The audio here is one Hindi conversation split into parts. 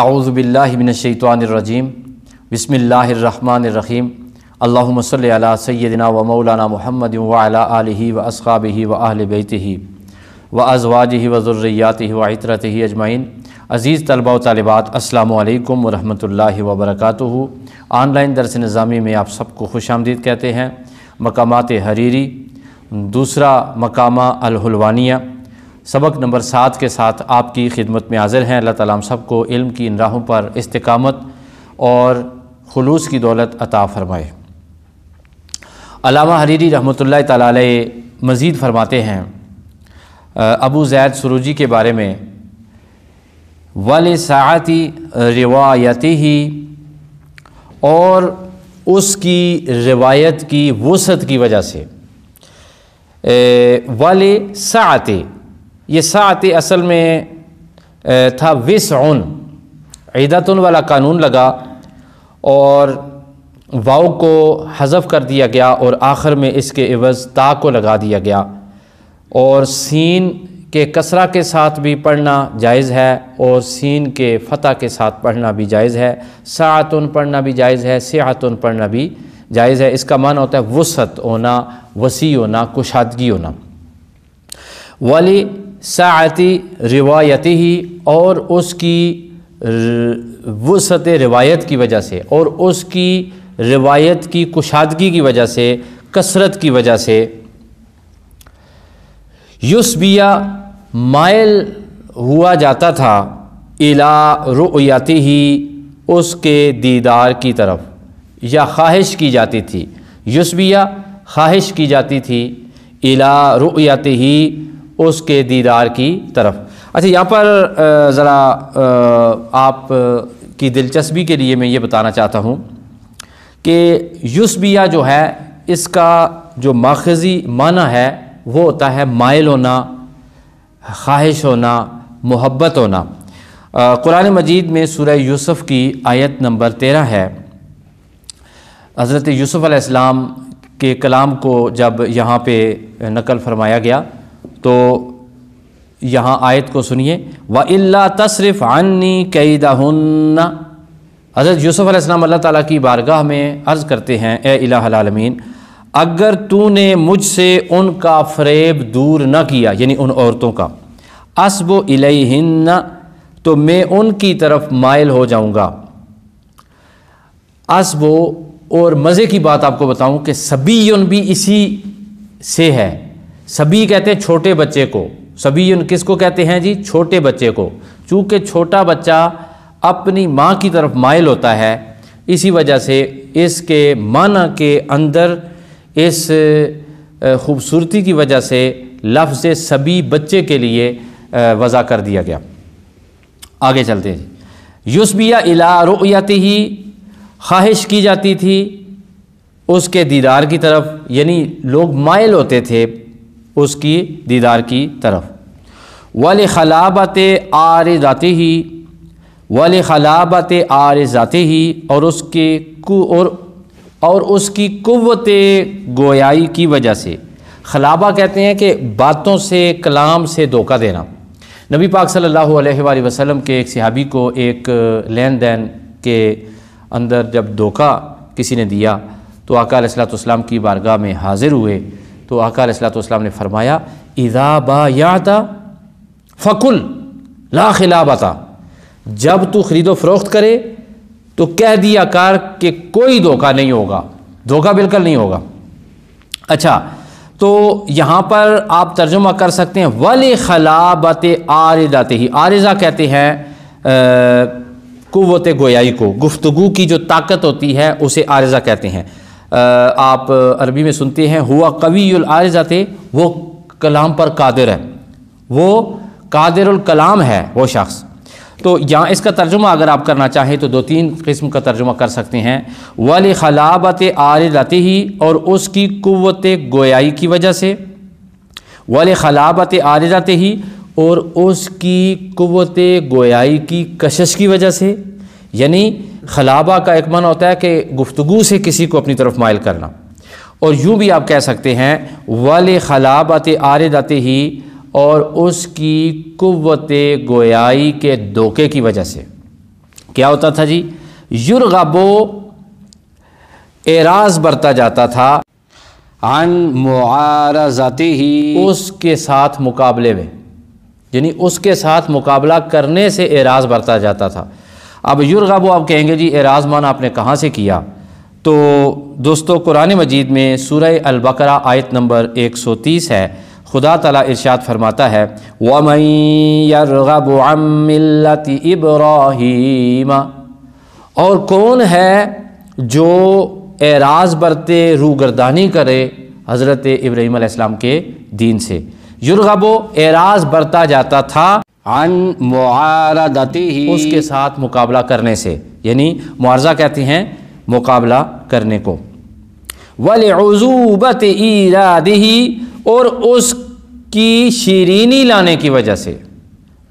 आउज़बिल्लिमिनशैतवानरजीम बसमीम अल्लाम सल सैदिना व मौलाना महमद वाली व असहाब व अहल बैतही व अजवाज ही वज़ुर्रियात ही व इतरत ही अजमाइन अज़ीज़ तलबा तलबात अल्लाम वरहमल वबरक ऑनलाइन दरस नज़ामी में आप सबको खुश आमदीद कहते हैं मकामात हरीरी दूसरा मकामा अलहलवानिया सबक नंबर सात के साथ आपकी खिदमत में हाजिर हैं अल्लाह ताला हम सबको इल्म की इन राहों पर इस्तकामत और खलूस की दौलत अता फ़रमाए अलामा हरीरी रहमत ला मज़ीद फरमाते हैं अबू जैद सुरुजी के बारे में वाल साती रिवायती ही और उसकी रिवायत की वसत की वजह से वाले साते ये सात असल में था ओन ईदत वाला कानून लगा और वाऊ को हज़फ कर दिया गया और आखिर में इसके इवज़ ता को लगा दिया गया और सीन के कसरा के साथ भी पढ़ना जायज़ है और सीन के फ़तह के साथ पढ़ना भी जायज़ है सातन पढ़ना भी जायज़ है सियातन पढ़ना भी जायज़ है इसका मान होता है वसत होना वसी होना कुशादगी होना वाली साती रिवायती ही और उसकी वसत रिवायत की वजह से और उसकी रिवायत की कुशादगी की वजह से कसरत की वजह से युसबिया मायल हुआ जाता था इला रुयाती ही उसके दीदार की तरफ या ख्वाहिश की जाती थी युसबिया ख्वाहिश की जाती थी इला रुयाती ही उसके दीदार की तरफ अच्छा यहाँ पर ज़रा आप की दिलचस्पी के लिए मैं ये बताना चाहता हूँ कि युसबिया जो है इसका जो माखजी माना है वो होता है मायल होना ख्वाहिश होना मोहब्बत होना कुरान मजीद में सूर्य यूसुफ़ की आयत नंबर तेरह है हज़रत यूसुफ़ के कलाम को जब यहाँ पे नकल फरमाया गया तो यहाँ आयत को सुनिए व इल्ला तसरफ़ आनी कैदहन्ना हज़रत यूसुफ़ अलैहिस्सलाम अल्लाह ताला की बारगाह में अर्ज़ करते हैं ए इलामीन अगर तूने मुझसे उनका फ्रेब दूर न किया यानी उन औरतों का असब इलहिन्ना तो मैं उनकी तरफ मायल हो जाऊँगा असब और मज़े की बात आपको बताऊँ कि सबीन भी इसी से है सभी कहते हैं छोटे बच्चे को सभी किसको कहते हैं जी छोटे बच्चे को चूँकि छोटा बच्चा अपनी माँ की तरफ माइल होता है इसी वजह से इसके मन के अंदर इस खूबसूरती की वजह से लफ्ज़ सभी बच्चे के लिए वज़ा कर दिया गया आगे चलते हैं युसबिया इला रुयात ही ख्वाहिश की जाती थी उसके दीदार की तरफ यानी लोग मायल होते थे उसकी दीदार की तरफ वल खलाबत आर जाते ही वल खलाबत आर जाते ही और उसके कु और और उसकी कुत गोयाई की वजह से खलाबा कहते हैं कि बातों से कलाम से धोखा देना नबी पाक सल्लल्लाहु अलैहि वसल्लम के एक सिहाबी को एक लेन देन के अंदर जब धोखा किसी ने दिया तो आकाम की बारगाह में हाज़िर हुए तो आकार असलातम ने फरमाया इजाबा फ़कुल ला खिलाबता जब तू ख़रीदो फरोख्त करे तो कह दिया कार के कोई धोखा नहीं होगा धोखा बिल्कुल नहीं होगा अच्छा तो यहाँ पर आप तर्जुमा कर सकते हैं वल खलाबत आरदात ही आरजा कहते हैं कुत गोयाई को गुफ्तगु की जो ताकत होती है उसे आरजा कहते हैं आप अरबी में सुनते हैं हुआ कवी थे वो कलाम पर कादिर है वो कादिर कलाम है वो शख्स तो यहाँ इसका तर्जुमा अगर आप करना चाहें तो दो तीन किस्म का तर्जुमा कर सकते हैं वाल खलाबत आरजत ही और उसकी कुत गोयाई की वजह से वल खलाबत आरजत ही और उसकी कुत गोयाई की कशश की वजह से यानी खलाबा का एक मन होता है कि गुफ्तु से किसी को अपनी तरफ मायल करना और यूँ भी आप कह सकते हैं वाल आरे दाते ही और उसकी कुत गोयाई के धोखे की वजह से क्या होता था जी युरगबो एराज बरता जाता था अन मुआरजाती ही उसके साथ मुकाबले में यानी उसके साथ मुकाबला करने से एराज बरता जाता था अब युरगब आप कहेंगे जी एराज आपने कहाँ से किया तो दोस्तों कुरान मजीद में सूर्य अलबकरा आयत नंबर 130 है खुदा तला इर्शाद फरमाता है वमत इब्राहिम और कौन है जो एराज बरते रूगरदानी करे हज़रत इब्राहीम के दीन से युरगबो एराज बरता जाता था अन उसके साथ मुकाबला करने से यानी मुआरजा कहते हैं मुकाबला करने को वलूबत ईरादी और उसकी शीरीनी लाने की वजह से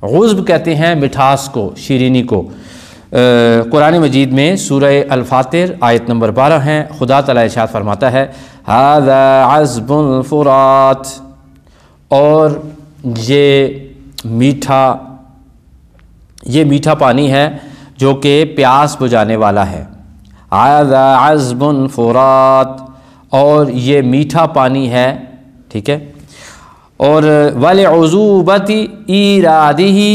गुज़ब कहते हैं मिठास को शीरीनी को कुरान मजीद में सूरह अलफ़ातर आयत नंबर बारह हैं खुदा तलाशात फरमाता है हादा हजबुलफ़ुरात और ये मीठा ये मीठा पानी है जो कि प्यास बुझाने वाला है आज अज़बन फ़ुरात और ये मीठा पानी है ठीक है और वाल वजूबत इरादी ही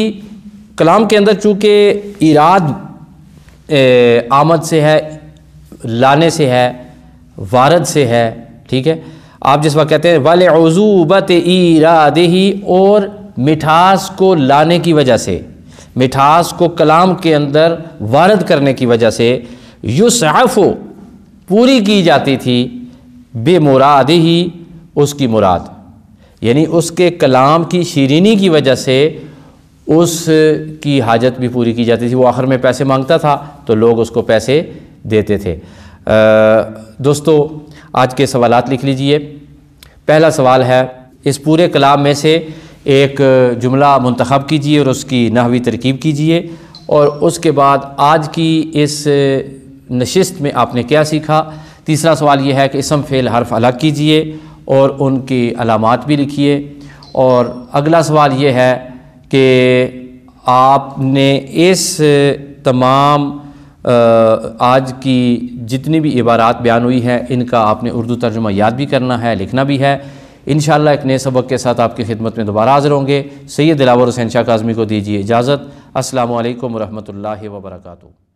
कलाम के अंदर चूँकि इराद आमद से है लाने से है वारद से है ठीक है आप जिस वक्त कहते हैं वाल वजूबत ही और मिठास को लाने की वजह से मिठास को कलाम के अंदर वारद करने की वजह से युसफ़ो पूरी की जाती थी बेमुराद ही उसकी मुराद यानी उसके कलाम की शीरीनी की वजह से उसकी हाजत भी पूरी की जाती थी वो आखिर में पैसे मांगता था तो लोग उसको पैसे देते थे आ, दोस्तों आज के सवालात लिख लीजिए पहला सवाल है इस पूरे कलाम में से एक जुमला मंतखब कीजिए और उसकी नहवी तरकीब कीजिए और उसके बाद आज की इस नशस्त में आपने क्या सीखा तीसरा सवाल यह है कि इसम फ़ेल हर्फ अलग कीजिए और उनकी अलामत भी लिखिए और अगला सवाल यह है कि आपने इस तमाम आज की जितनी भी इबारात बयान हुई हैं इनका आपने उर्दू तर्जुमा याद भी करना है लिखना भी है इन एक नए सबक के साथ आपकी खिदमत में दोबारा हाजिर होंगे सैद दिलावर हुसैन शाह काजमी को दीजिए इजाज़त असल वरहमल वर्का